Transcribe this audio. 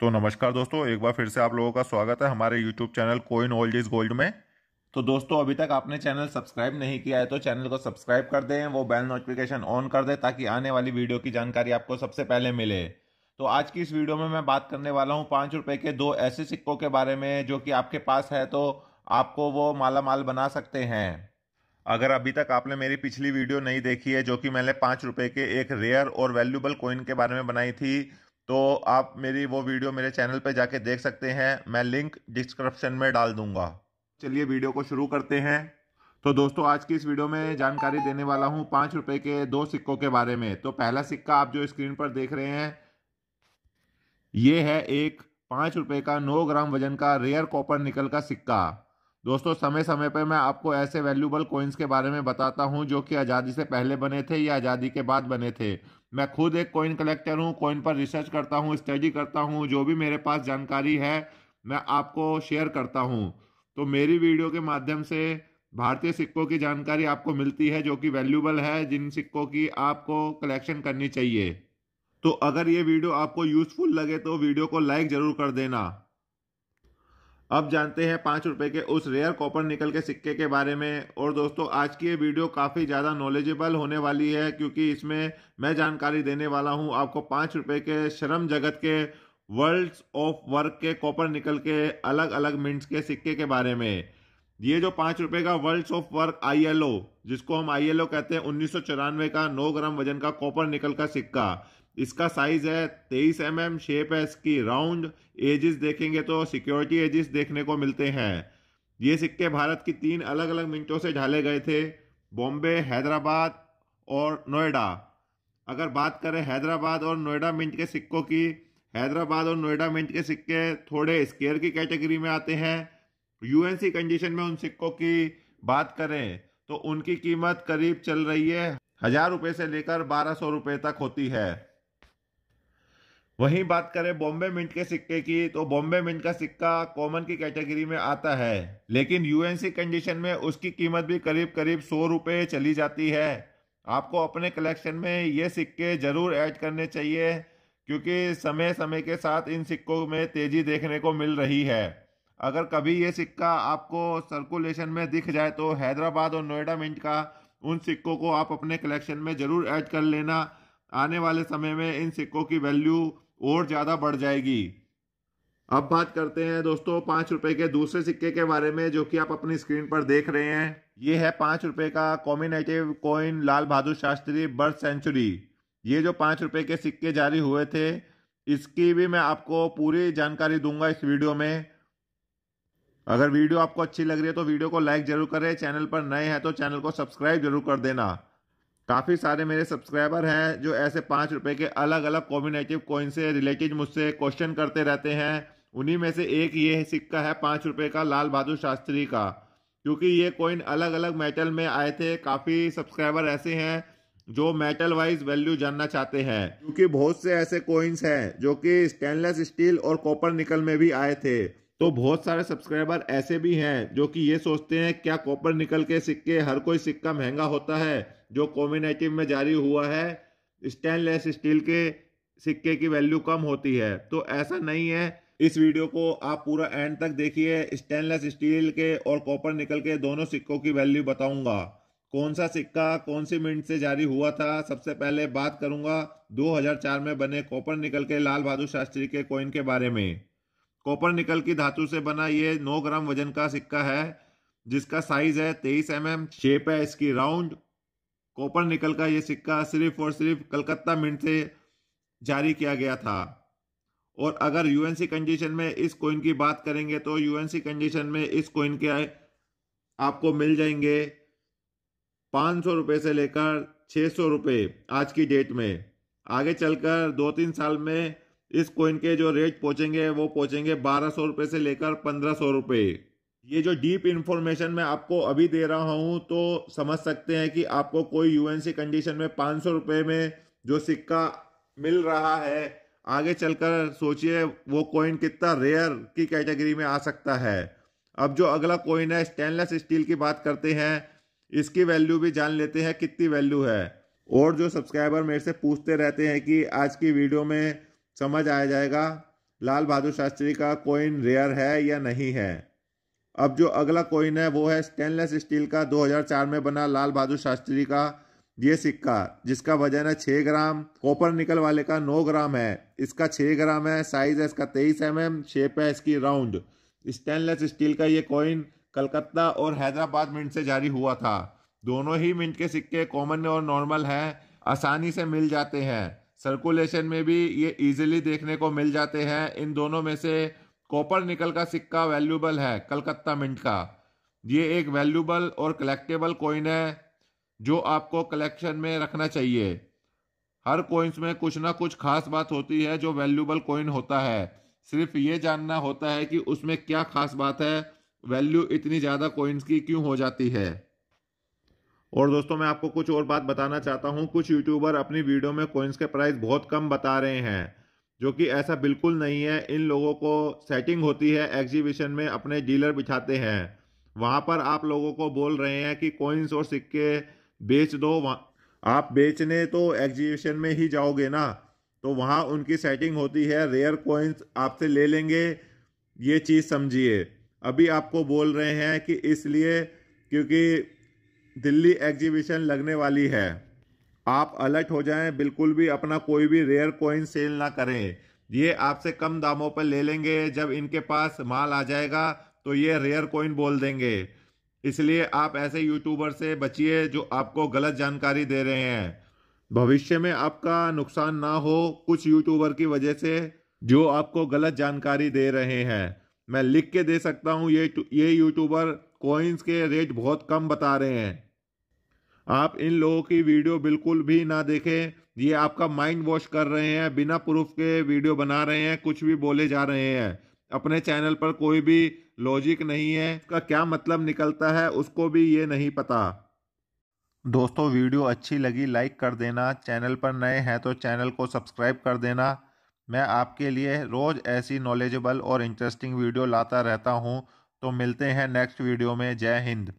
तो नमस्कार दोस्तों एक बार फिर से आप लोगों का स्वागत है हमारे YouTube channel coin old is gold में तो दोस्तों अभी तक आपने चैनल सब्सक्राइब नहीं किया है तो चैनल को सब्सक्राइब कर दें वो बेल नोटिफिकेशन ऑन कर दें ताकि आने वाली वीडियो की जानकारी आपको सबसे पहले मिले तो आज की इस वीडियो में मैं बात करने वाला हूँ पाँच रुपये के दो ऐसे सिक्कों के बारे में जो कि आपके पास है तो आपको वो माला माल बना सकते हैं अगर अभी तक आपने मेरी पिछली वीडियो नहीं देखी है जो कि मैंने पाँच रुपये के एक रेयर और वैल्यूबल कोइन के बारे में बनाई थी तो आप मेरी वो वीडियो मेरे चैनल पे जाके देख सकते हैं मैं लिंक डिस्क्रिप्शन में डाल दूंगा चलिए वीडियो को शुरू करते हैं तो दोस्तों आज की इस वीडियो में जानकारी देने वाला हूँ पाँच रुपये के दो सिक्कों के बारे में तो पहला सिक्का आप जो स्क्रीन पर देख रहे हैं ये है एक पाँच रुपये का नौ ग्राम वजन का रेयर कॉपर निकल का सिक्का दोस्तों समय समय पर मैं आपको ऐसे वैल्यूबल कोइंस के बारे में बताता हूँ जो कि आज़ादी से पहले बने थे या आज़ादी के बाद बने थे मैं खुद एक कॉइन कलेक्टर हूँ कॉइन पर रिसर्च करता हूँ स्टडी करता हूँ जो भी मेरे पास जानकारी है मैं आपको शेयर करता हूँ तो मेरी वीडियो के माध्यम से भारतीय सिक्कों की जानकारी आपको मिलती है जो कि वैल्यूबल है जिन सिक्कों की आपको कलेक्शन करनी चाहिए तो अगर ये वीडियो आपको यूज़फुल लगे तो वीडियो को लाइक ज़रूर कर देना अब जानते हैं पाँच रुपये के उस रेयर कॉपर निकल के सिक्के के बारे में और दोस्तों आज की ये वीडियो काफ़ी ज़्यादा नॉलेजेबल होने वाली है क्योंकि इसमें मैं जानकारी देने वाला हूँ आपको पाँच रुपये के श्रम जगत के वर्ल्ड्स ऑफ वर्क के कॉपर निकल के अलग अलग मिनट्स के सिक्के के बारे में ये जो पाँच रुपये का वर्ल्ड्स ऑफ वर्क आई जिसको हम आई कहते हैं उन्नीस का नौ ग्राम वजन का कॉपर निकल का सिक्का इसका साइज है तेईस एम एम शेप है इसकी राउंड एजिस देखेंगे तो सिक्योरिटी एजिस देखने को मिलते हैं ये सिक्के भारत की तीन अलग अलग मिनटों से ढाले गए थे बॉम्बे हैदराबाद और नोएडा अगर बात करें हैदराबाद और नोएडा मिंट के सिक्कों की हैदराबाद और नोएडा मिंट के सिक्के थोड़े स्केयर की कैटेगरी में आते हैं यूएनसी कंडीशन में उन सिक्कों की बात करें तो उनकी कीमत करीब चल रही है हजार रुपये से लेकर बारह सौ रुपये तक होती है वहीं बात करें बॉम्बे मिंट के सिक्के की तो बॉम्बे मिंट का सिक्का कॉमन की कैटेगरी में आता है लेकिन यूएनसी कंडीशन में उसकी कीमत भी करीब करीब सौ रुपये चली जाती है आपको अपने कलेक्शन में ये सिक्के जरूर ऐड करने चाहिए क्योंकि समय समय के साथ इन सिक्कों में तेजी देखने को मिल रही है अगर कभी ये सिक्का आपको सर्कुलेशन में दिख जाए तो हैदराबाद और नोएडा मिंट का उन सिक्कों को आप अपने कलेक्शन में ज़रूर ऐड कर लेना आने वाले समय में इन सिक्कों की वैल्यू और ज़्यादा बढ़ जाएगी अब बात करते हैं दोस्तों पाँच रुपए के दूसरे सिक्के के बारे में जो कि आप अपनी स्क्रीन पर देख रहे हैं ये है पाँच रुपए का commemorative coin Lal Bahadur Shastri birth century ये जो पाँच रुपए के सिक्के जारी हुए थे इसकी भी मैं आपको पूरी जानकारी दूंगा इस वीडियो में अगर वीडियो आपको अच्छी लग रही है तो वीडियो को लाइक जरूर करें चैनल पर नए हैं तो चैनल को सब्सक्राइब जरूर कर देना काफ़ी सारे मेरे सब्सक्राइबर हैं जो ऐसे पाँच रुपये के अलग अलग कॉम्बिनेटिव कॉइन से रिलेटेड मुझसे क्वेश्चन करते रहते हैं उन्हीं में से एक ये सिक्का है पाँच रुपये का लाल बहादुर शास्त्री का क्योंकि ये कॉइन अलग अलग मेटल में आए थे काफ़ी सब्सक्राइबर ऐसे हैं जो मेटल वाइज वैल्यू जानना चाहते हैं क्योंकि बहुत से ऐसे कॉइन्स हैं जो कि स्टेनलेस स्टील और कॉपर निकल में भी आए थे तो बहुत सारे सब्सक्राइबर ऐसे भी हैं जो कि ये सोचते हैं क्या कॉपर निकल के सिक्के हर कोई सिक्का महंगा होता है जो कॉम्बिनेटिव में जारी हुआ है स्टेनलेस स्टील के सिक्के की वैल्यू कम होती है तो ऐसा नहीं है इस वीडियो को आप पूरा एंड तक देखिए स्टेनलेस स्टील के और कॉपर निकल के दोनों सिक्कों की वैल्यू बताऊंगा कौन सा सिक्का कौन सी मिनट से जारी हुआ था सबसे पहले बात करूंगा 2004 में बने कॉपर निकल के लाल बहादुर शास्त्री के कॉइन के बारे में कॉपर निकल की धातु से बना ये 9 ग्राम वजन का सिक्का है जिसका साइज है 23 एम mm, शेप है इसकी राउंड कॉपर निकल का ये सिक्का सिर्फ और सिर्फ कलकत्ता मिंट से जारी किया गया था और अगर यूएनसी कंडीशन में इस कोइन की बात करेंगे तो यूएनसी कंडीशन में इस कोइन के आपको मिल जाएंगे पाँच सौ रुपये से लेकर छः सौ रुपये आज की डेट में आगे चलकर दो तीन साल में इस कॉइन के जो रेट पहुंचेंगे वो पहुंचेंगे बारह सौ रुपये से लेकर पंद्रह सौ रुपये ये जो डीप इन्फॉर्मेशन मैं आपको अभी दे रहा हूँ तो समझ सकते हैं कि आपको कोई यू कंडीशन में पाँच सौ रुपये में जो सिक्का मिल रहा है आगे चलकर सोचिए वो कॉइन कितना रेयर की कैटेगरी में आ सकता है अब जो अगला कॉइन है स्टेनलेस स्टील की बात करते हैं इसकी वैल्यू भी जान लेते हैं कितनी वैल्यू है और जो सब्सक्राइबर मेरे से पूछते रहते हैं कि आज की वीडियो में समझ आया जाएगा लाल बहादुर शास्त्री का कोइन रेयर है या नहीं है अब जो अगला कोइन है वो है स्टेनलेस स्टील का 2004 में बना लाल बहादुर शास्त्री का ये सिक्का जिसका वजन है छः ग्राम कॉपर निकल वाले का नौ ग्राम है इसका छः ग्राम है साइज है इसका तेईस एम एम शेप है इसकी राउंड स्टेनलेस स्टील का ये कॉइन कलकत्ता और हैदराबाद मिंट से जारी हुआ था दोनों ही मिंट के सिक्के कॉमन और नॉर्मल हैं आसानी से मिल जाते हैं सर्कुलेशन में भी ये इजीली देखने को मिल जाते हैं इन दोनों में से कॉपर निकल का सिक्का वैल्यूबल है कलकत्ता मिंट का ये एक वैल्यूबल और कलेक्टेबल कॉइन है जो आपको कलेक्शन में रखना चाहिए हर कॉइन्स में कुछ ना कुछ खास बात होती है जो वैल्यूबल कॉइन होता है सिर्फ ये जानना होता है कि उसमें क्या खास बात है वैल्यू इतनी ज़्यादा कॉइन्स की क्यों हो जाती है और दोस्तों मैं आपको कुछ और बात बताना चाहता हूँ कुछ यूट्यूबर अपनी वीडियो में कोइंस के प्राइस बहुत कम बता रहे हैं जो कि ऐसा बिल्कुल नहीं है इन लोगों को सेटिंग होती है एग्जीबिशन में अपने डीलर बिठाते हैं वहाँ पर आप लोगों को बोल रहे हैं कि कोइंस और सिक्के बेच दो आप बेचने तो एग्जीबिशन में ही जाओगे ना तो वहाँ उनकी सेटिंग होती है रेयर कोइंस आपसे ले लेंगे ये चीज़ समझिए अभी आपको बोल रहे हैं कि इसलिए क्योंकि दिल्ली एग्जीबिशन लगने वाली है आप अलर्ट हो जाएं बिल्कुल भी अपना कोई भी रेयर कॉइन सेल ना करें ये आपसे कम दामों पर ले लेंगे जब इनके पास माल आ जाएगा तो ये रेयर कॉइन बोल देंगे इसलिए आप ऐसे यूट्यूबर से बचिए जो आपको गलत जानकारी दे रहे हैं भविष्य में आपका नुकसान ना हो कुछ यूट्यूबर की वजह से जो आपको गलत जानकारी दे रहे हैं मैं लिख के दे सकता हूँ ये ये यूट्यूबर कॉइन्स के रेट बहुत कम बता रहे हैं आप इन लोगों की वीडियो बिल्कुल भी ना देखें ये आपका माइंड वॉश कर रहे हैं बिना प्रूफ के वीडियो बना रहे हैं कुछ भी बोले जा रहे हैं अपने चैनल पर कोई भी लॉजिक नहीं है का क्या मतलब निकलता है उसको भी ये नहीं पता दोस्तों वीडियो अच्छी लगी लाइक कर देना चैनल पर नए हैं तो चैनल को सब्सक्राइब कर देना मैं आपके लिए रोज़ ऐसी नॉलेजेबल और इंटरेस्टिंग वीडियो लाता रहता हूँ तो मिलते हैं नेक्स्ट वीडियो में जय हिंद